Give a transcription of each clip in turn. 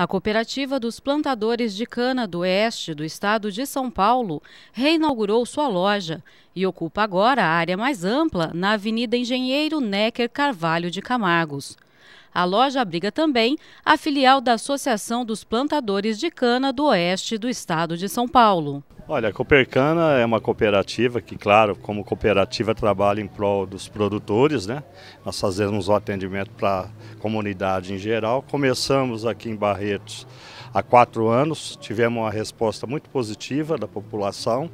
A Cooperativa dos Plantadores de Cana do Oeste do estado de São Paulo reinaugurou sua loja e ocupa agora a área mais ampla na Avenida Engenheiro Necker Carvalho de Camargos. A loja abriga também a filial da Associação dos Plantadores de Cana do Oeste do estado de São Paulo. Olha, a Coopercana é uma cooperativa que, claro, como cooperativa trabalha em prol dos produtores, né? Nós fazemos o atendimento para a comunidade em geral. Começamos aqui em Barretos há quatro anos, tivemos uma resposta muito positiva da população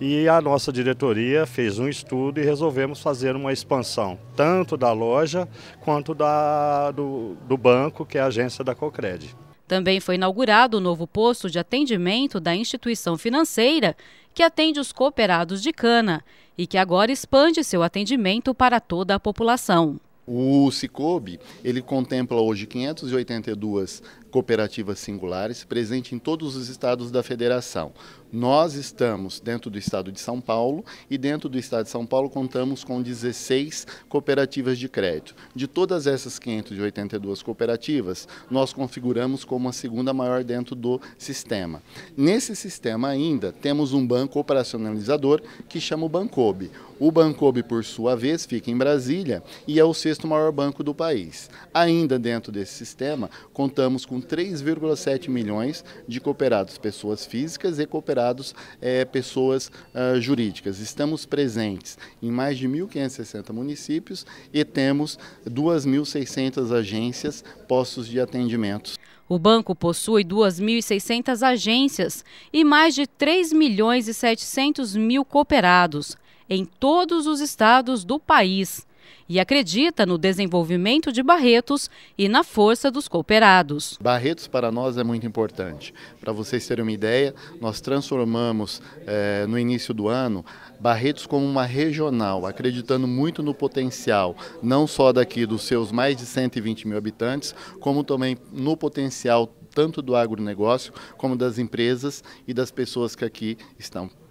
e a nossa diretoria fez um estudo e resolvemos fazer uma expansão, tanto da loja quanto da, do, do banco, que é a agência da Cocred. Também foi inaugurado o novo posto de atendimento da instituição financeira, que atende os cooperados de cana e que agora expande seu atendimento para toda a população. O Cicobi, ele contempla hoje 582 cooperativas singulares, presente em todos os estados da federação. Nós estamos dentro do estado de São Paulo e dentro do estado de São Paulo contamos com 16 cooperativas de crédito. De todas essas 582 cooperativas, nós configuramos como a segunda maior dentro do sistema. Nesse sistema ainda temos um banco operacionalizador que chama o Bancob. O Bancob, por sua vez, fica em Brasília e é o sexto maior banco do país. Ainda dentro desse sistema, contamos com com 3,7 milhões de cooperados, pessoas físicas e cooperados, é, pessoas uh, jurídicas. Estamos presentes em mais de 1.560 municípios e temos 2.600 agências, postos de atendimento. O banco possui 2.600 agências e mais de 3 milhões e 700 mil cooperados em todos os estados do país e acredita no desenvolvimento de Barretos e na força dos cooperados. Barretos para nós é muito importante. Para vocês terem uma ideia, nós transformamos eh, no início do ano Barretos como uma regional, acreditando muito no potencial, não só daqui dos seus mais de 120 mil habitantes, como também no potencial tanto do agronegócio como das empresas e das pessoas que aqui estão